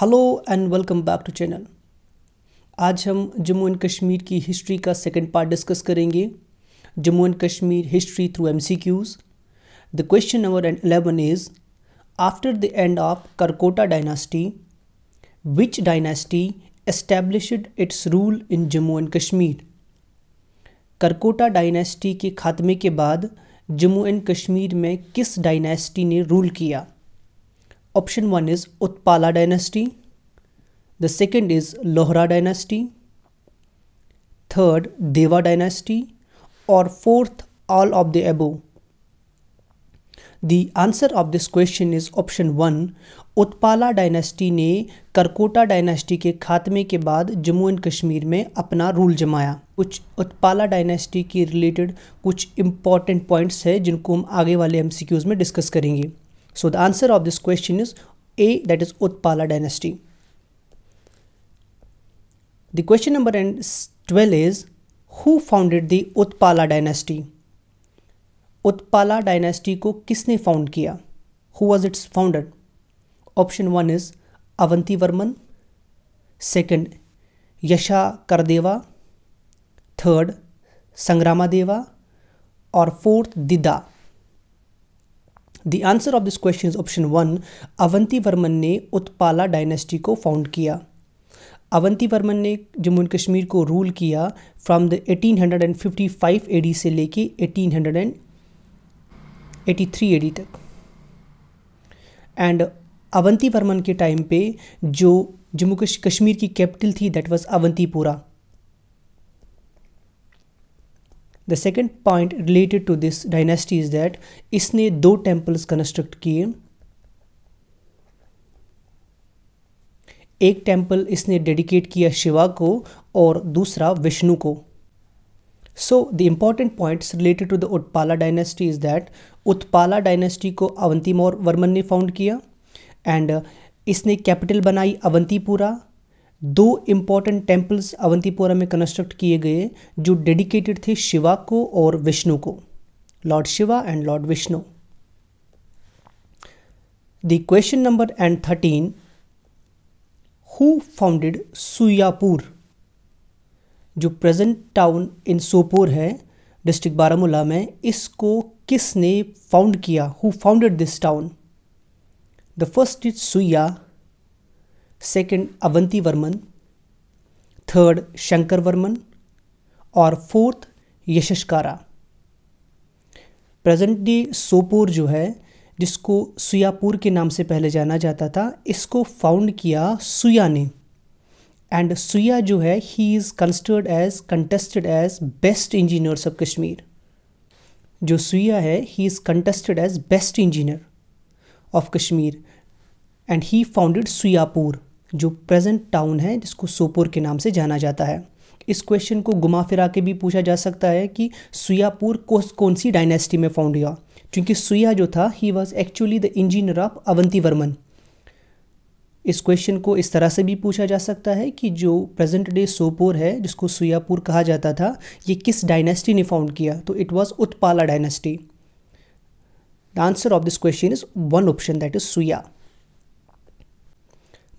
Hello and welcome back to channel आज हम Jammu and Kashmir की हिस्ट्री का सेकंड पार्ट डिस्कस करेंगे Jammu and Kashmir history through MCQs the question number and eleven is after the end of Karkota dynasty which dynasty established its rule in Jammu and Kashmir Karkota dynasty के खात्मे के बाद Jammu and Kashmir में किस डायनास्टी ने रूल किया Option 1 is Utpala dynasty. The second is Lohra dynasty. Third, Deva dynasty. Or fourth, all of the above. The answer of this question is option 1. Utpala dynasty ने Karkota dynasty के खात्मे के बाद जम्मू एंड कश्मीर में अपना रूल जमाया कुछ उत्पाला डायनेस्टी के रिलेटेड कुछ इम्पॉर्टेंट पॉइंट्स है जिनको हम आगे वाले एम में डिस्कस करेंगे So the answer of this question is A that is Utpala dynasty. The question number 12 is who founded the Utpala dynasty? Utpala dynasty ko kisne found किया? Who was its founder? Option 1 is Avanti Varman. Second, Yasha Kardeva. Third, Sangrama Deva. और fourth Didda the answer of this question is option one Avanti Varman ने Utpala dynasty को found किया अवंती वर्मन ने Jammu and Kashmir को rule किया from the 1855 D से लेके 1883 डी तक एंड अवंती वर्मन के टाइम पे जो जम्मू कश्मीर की कैपिटल थी that was Avantipura the second point related to this dynasty is that इसने दो टेम्पल्स कंस्ट्रक्ट किए एक टेम्पल इसने डेडिकेट किया शिवा को और दूसरा विष्णु को so the important points related to the Utpala dynasty is that Utpala dynasty को अवंती मौर वर्मन ने फाउंड किया एंड इसने कैपिटल बनाई अवंतीपुरा दो इम्पॉर्टेंट टेम्पल्स अवंतीपोरा में कंस्ट्रक्ट किए गए जो डेडिकेटेड थे शिवा को और विष्णु को Lord Shiva and Lord Vishnu the question number and thirteen who founded Suyapur जो प्रेजेंट टाउन इन सोपोर है डिस्ट्रिक्ट बारामूला में इसको किसने फाउंड किया who founded this town the first is Suya second Avanti Varman third Shankar Varman और fourth Yashaskara present day Sopore जो है जिसको सुयापुर के नाम से पहले जाना जाता था इसको फाउंड किया सुया ने एंड सुया जो है he is considered as contested as best engineers of Kashmir जो सुया है he is contested as best engineer of Kashmir and he founded Suyapur जो प्रेजेंट टाउन है जिसको सोपोर के नाम से जाना जाता है इस क्वेश्चन को घुमा फिरा के भी पूछा जा सकता है कि सुयापुर को कौन सी डायनेस्टी में फाउंड हुआ क्योंकि सुया जो था he was actually the engineer of Avanti Varman इस क्वेश्चन को इस तरह से भी पूछा जा सकता है कि जो प्रेजेंट डे सोपोर है जिसको सुयापुर कहा जाता था ये किस डायनेस्टी ने फाउंड किया तो it was Utpala dynasty the answer of this question is one option that is Suya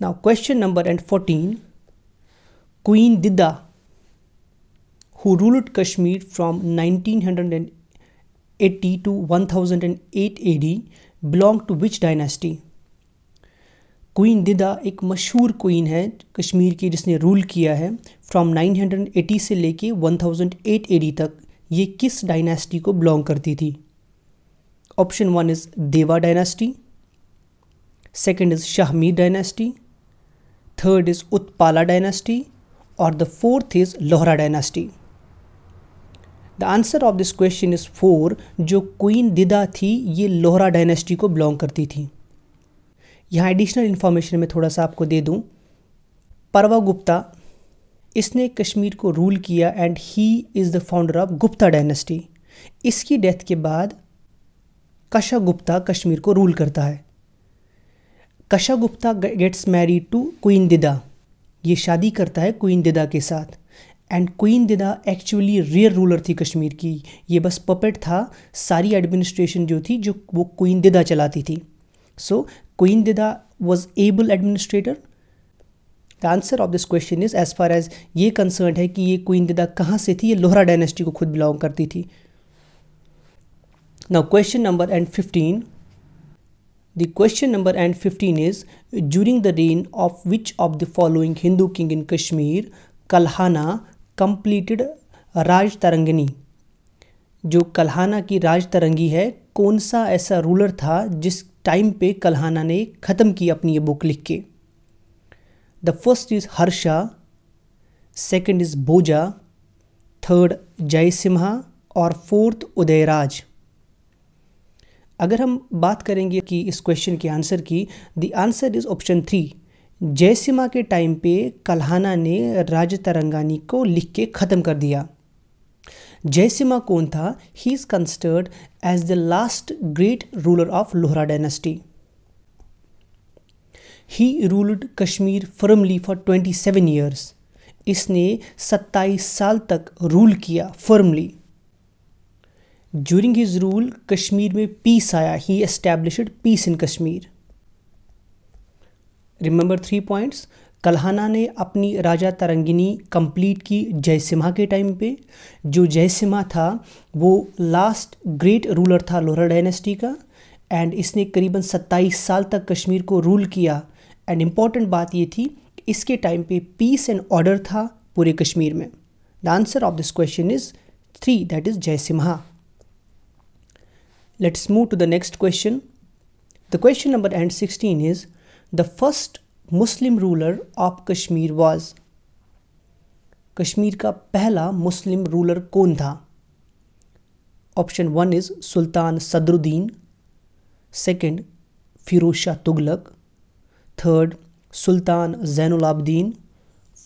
Now question number and 14. Queen Dida who ruled Kashmir from 1980 to 1008 AD belonged to which dynasty? Queen Didda एक मशहूर queen है कश्मीर की जिसने rule किया है from 980 से लेके 1008 AD तक ये किस डायनेस्टी को बिलोंग करती थी option one is Deva dynasty second is Shahmir dynasty third is Utpala dynasty or the fourth is Lohra dynasty? The answer of this question is four जो क्वीन दिदा थी ये लोहरा डायनेस्टी को बिलोंग करती थी यहाँ एडिशनल इन्फॉर्मेशन में थोड़ा सा आपको दे दूँ परवा गुप्ता इसने कश्मीर को रूल किया and he is the founder of Gupta dynasty इसकी डेथ के बाद कशा गुप्ता कश्मीर को रूल करता है Kshema Gupta gets married to queen Didda ये शादी करता है क्वीन दिदा के साथ and queen Didda actually real ruler थी कश्मीर की ये बस पपेट था सारी एडमिनिस्ट्रेशन जो थी जो वो क्वीन दिदा चलाती थी so queen Didda was able administrator the answer of this question is as far as ये कंसर्न है कि ये क्वीन दिदा कहाँ से थी ये लोहरा डायनेस्टी को खुद बिलोंग करती थी now question number and fifteen The question number and 15 is during the reign of which of the following Hindu king in Kashmir Kalhana completed Raj Tarangani जो कल्हाना की राज तरंगी है कौन सा ऐसा रूलर था जिस टाइम पे कल्हाना ने ख़त्म की अपनी ये बुक लिख के the first is Harsha second is Bhoja third Jayasimha और फोर्थ उदयराज अगर हम बात करेंगे कि इस क्वेश्चन के आंसर की the answer is option three Jayasimha के टाइम पे कल्हाना ने राज तरंगानी को लिख के ख़त्म कर दिया जयसीमा कौन था ही is considered as the last great ruler of Lohara dynasty he ruled Kashmir firmly for twenty seven years इसने सत्ताईस साल तक रूल किया firmly during his rule Kashmir में पीस आया he establish peace in Kashmir remember three points Kalhana ने अपनी राजा तरंगिनी कंप्लीट की जयसिम्हा के टाइम पे जो जयसिम्हा था वो लास्ट ग्रेट रूलर था लोहरा डायनेस्टी का एंड इसने करीबन 27 साल तक कश्मीर को रूल किया एंड इम्पॉर्टेंट बात ये थी इसके टाइम पे पीस एंड ऑर्डर था पूरे कश्मीर में the answer of this question is three that is Jayasimha Let's move to the next question. The question number and 16 is the first Muslim ruler of Kashmir was Kashmir का पहला मुस्लिम रूलर कौन था option one is Sultan Sadruddin second Firoz Shah Tughlaq third Sultan Zainulabidin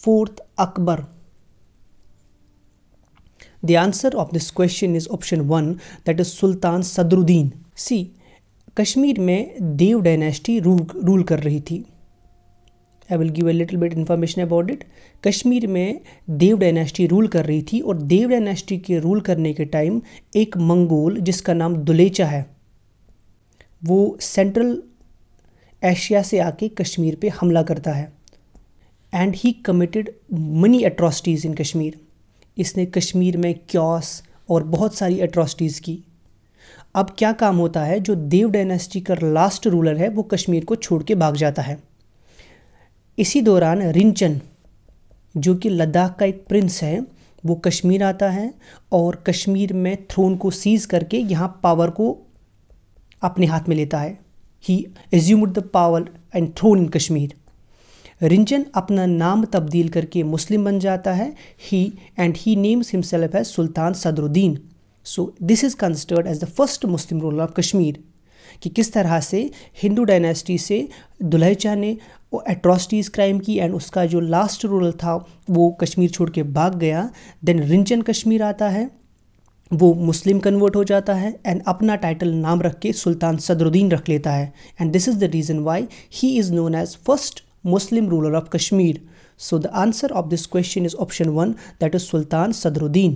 fourth Akbar The answer of this question is option 1 that is Sultan Sadruddin. C. Kashmir में Deva dynasty rule कर रही थी I will give a little bit information about it Kashmir में Deva dynasty rule कर रही थी और देव dynasty के रूल करने के टाइम एक मंगोल जिसका नाम दुलेचा है वो सेंट्रल एशिया से आके कश्मीर पे हमला करता है and he committed many atrocities in Kashmir इसने कश्मीर में क्योस और बहुत सारी एट्रॉसिटीज़ की अब क्या काम होता है जो देव डायनेस्टी का लास्ट रूलर है वो कश्मीर को छोड़ के भाग जाता है इसी दौरान रिंचन जो कि लद्दाख का एक प्रिंस है वो कश्मीर आता है और कश्मीर में थ्रोन को सीज करके यहाँ पावर को अपने हाथ में लेता है he assumed the power and throne in Kashmir Rinchan अपना नाम तब्दील करके मुस्लिम बन जाता है he and he names himself as Sultan Sadruddin so this is considered as the first Muslim ruler of Kashmir कि किस तरह से हिंदू डायनेस्टी से दुल्हचा ने एट्रॉसिटीज़ क्राइम की एंड उसका जो लास्ट रूलर था वो कश्मीर छोड़ के भाग गया देन रिंचन कश्मीर आता है वो मुस्लिम कन्वर्ट हो जाता है एंड अपना टाइटल नाम रख के सुल्तान सदरुद्दीन रख लेता है and this is the reason why he is known as first Muslim ruler of Kashmir? So the answer of this question is option one that is Sultan Sadruddin.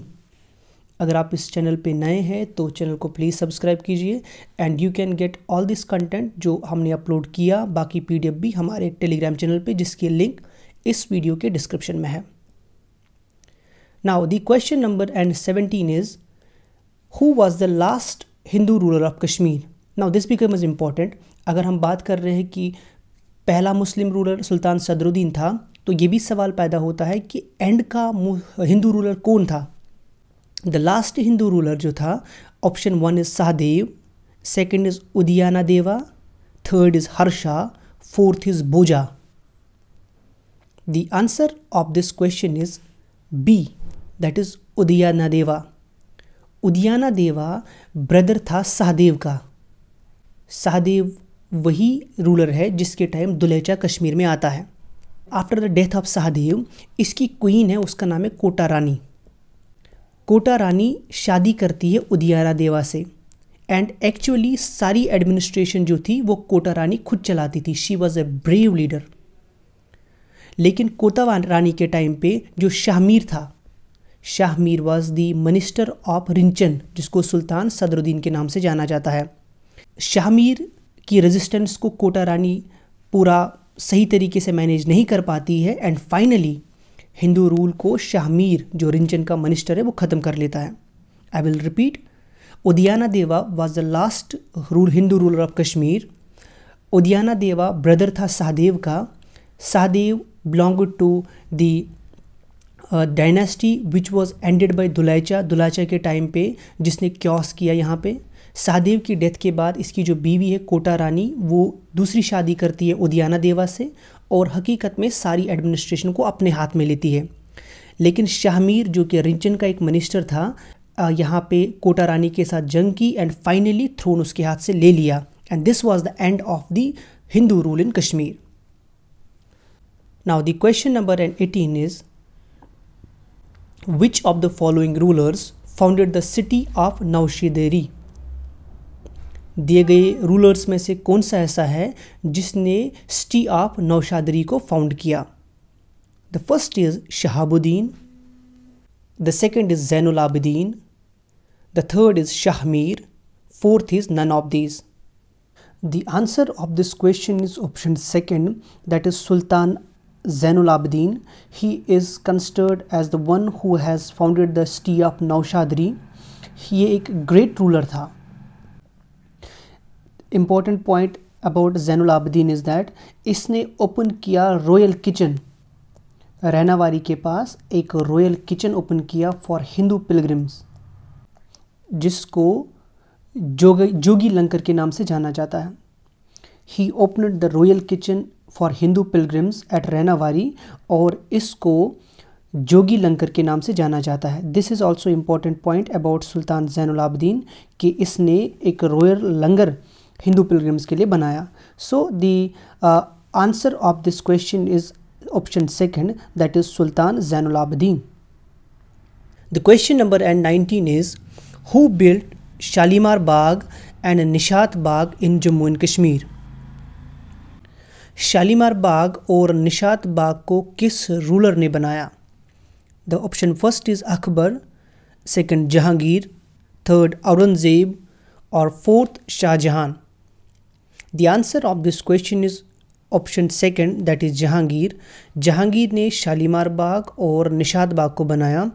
अगर आप इस चैनल पे नए हैं तो चैनल को प्लीज़ सब्सक्राइब कीजिए and you can get all this content जो हमने अपलोड किया बाकी पीडीएफ भी हमारे टेलीग्राम चैनल पे जिसकी लिंक इस वीडियो के डिस्क्रिप्शन में है now the question number and seventeen is who was the last Hindu ruler of Kashmir now this become is important अगर हम बात कर रहे हैं कि पहला मुस्लिम रूलर सुल्तान सदरुद्दीन था तो ये भी सवाल पैदा होता है कि एंड का हिंदू रूलर कौन था द लास्ट हिंदू रूलर जो था option one is Sahdev second is Udyana Deva third is Harsha fourth is Bhoja the answer of this question is B that is Udyana Deva Udyana Deva brother था सहदेव का सहदेव वही रूलर है जिसके टाइम दुलेचा कश्मीर में आता है after the death of Sahdev इसकी क्वीन है उसका नाम है कोटा रानी कोटा रानी शादी करती है उदियारा देवा से एंड एक्चुअली सारी एडमिनिस्ट्रेशन जो थी वो कोटा रानी खुद चलाती थी she was a brave leader लेकिन कोटा रानी के टाइम पे जो शाहमीर था Shahmir was the minister of Rinchan जिसको सुल्तान सदरुद्दीन के नाम से जाना जाता है शाहमीर कि रेजिस्टेंस को कोटा रानी पूरा सही तरीके से मैनेज नहीं कर पाती है एंड फाइनली हिंदू रूल को शाहमीर जो रिंचन का मिनिस्टर है वो ख़त्म कर लेता है I will repeat Udyana Deva was the last rule Hindu ruler of Kashmir Udyana Deva brother था सहदेव का Sahdev belong to the dynasty which was ended by Dulucha Dulucha के टाइम पे जिसने क्योस किया यहाँ पे सहदेव की डेथ के बाद इसकी जो बीवी है कोटा रानी वो दूसरी शादी करती है उदियाना देवा से और हकीकत में सारी एडमिनिस्ट्रेशन को अपने हाथ में लेती है लेकिन शाहमीर जो कि रिंचन का एक मिनिस्टर था यहाँ पे कोटा रानी के साथ जंग की एंड फाइनली थ्रोन उसके हाथ से ले लिया and this was the end of the Hindu rule in Kashmir now the question number and eighteen is which of the following rulers founded the city of Naushideri? दिए गए रूलर्स में से कौन सा ऐसा है जिसने सिटी ऑफ नौशादरी को फाउंड किया the first is Shahabuddin the second is Zainulabuddin the third is Shahmir fourth is none of these the answer of this question is option second that is Sultan Zainulabuddin he is considered as the one who has founded the city of Naushahri ये एक great ruler था important point about Zainul is that इसने open किया royal kitchen Rainawari के पास एक royal kitchen open किया for Hindu pilgrims जिसको जोग जोगी लंकर के नाम से जाना जाता है he opened the royal kitchen for Hindu pilgrims at Rainawari और इसको जोगी लंकर के नाम से जाना जाता है this is also important point about Sultan Zainulabuddin कि इसने एक रॉयल लंगर हिंदू पिलग्रम्स के लिए बनाया so the answer of this question is option second that is Sultan Zain Zainulabuddin the question number and nineteen is who built Shalimar Bagh and Nishat Bagh in Jammu and Kashmir Shalimar Bagh और निशात बाग को किस रूलर ने बनाया the option first is Akbar second Jahangir third Aurangzeb और fourth Shahjahan The answer of this question is option second that is Jahangir Jahangir ने शालीमार बाग और निशाद बाग को बनाया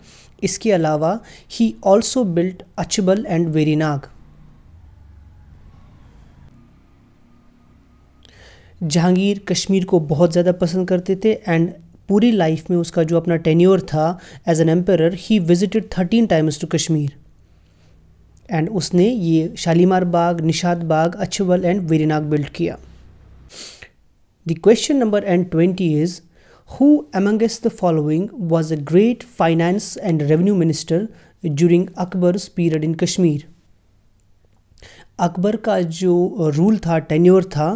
इसके अलावा he also built Achabal and Verinag Jahangir Kashmir को बहुत ज़्यादा पसंद करते थे एंड पूरी लाइफ में उसका जो अपना टेन्योर था as an emperor he visited thirteen times to Kashmir and उसने ये शालीमार बाग निषाद बाग अच्छवल एंड वेरीनाग बिल्ड किया the question number and twenty is who amongst the following was a great finance and revenue minister during Akbar's period in Kashmir Akbar का जो rule था tenure था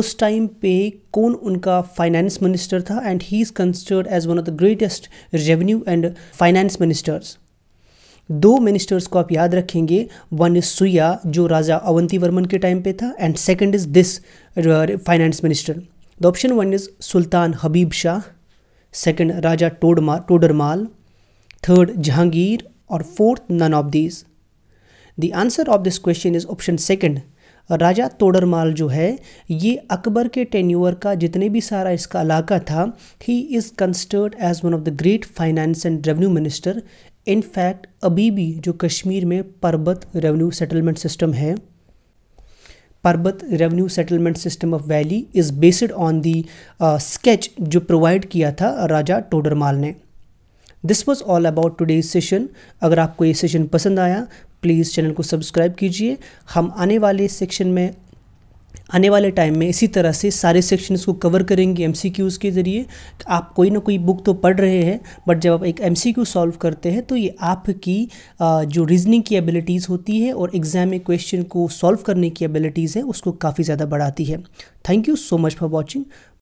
उस time पे कौन उनका फाइनेंस मिनिस्टर था and he is considered as one of the greatest revenue and finance ministers दो मिनिस्टर्स को आप याद रखेंगे वन इज सुया जो राजा अवंती वर्मन के टाइम पे था and second is this finance minister the option one is Sultan Habib Shah second Raja टोडमा टोडरमाल थर्ड जहांगीर और fourth none of these the answer of this question is option second Raja Todarmal जो है ये अकबर के टेन्यूअर का जितने भी सारा इसका इलाका था ही is considered as one of the great finance and revenue minister in fact अभी भी जो कश्मीर में पर्वत रेवेन्यू सेटलमेंट सिस्टम है पर्वत revenue settlement system of valley is based on the sketch जो प्रोवाइड किया था राजा टोडरमाल ने this was all about today session अगर आपको ये सेशन पसंद आया प्लीज़ चैनल को सब्सक्राइब कीजिए हम आने वाले सेक्शन में आने वाले टाइम में इसी तरह से सारे सेक्शंस को कवर करेंगे एम के ज़रिए तो आप कोई ना कोई बुक तो पढ़ रहे हैं बट जब आप एक एम सॉल्व करते हैं तो ये आपकी जो रीजनिंग की एबिलिटीज़ होती है और एग्ज़ाम में क्वेश्चन को सॉल्व करने की एबिलिटीज़ है उसको काफ़ी ज़्यादा बढ़ाती है thank you so much for watching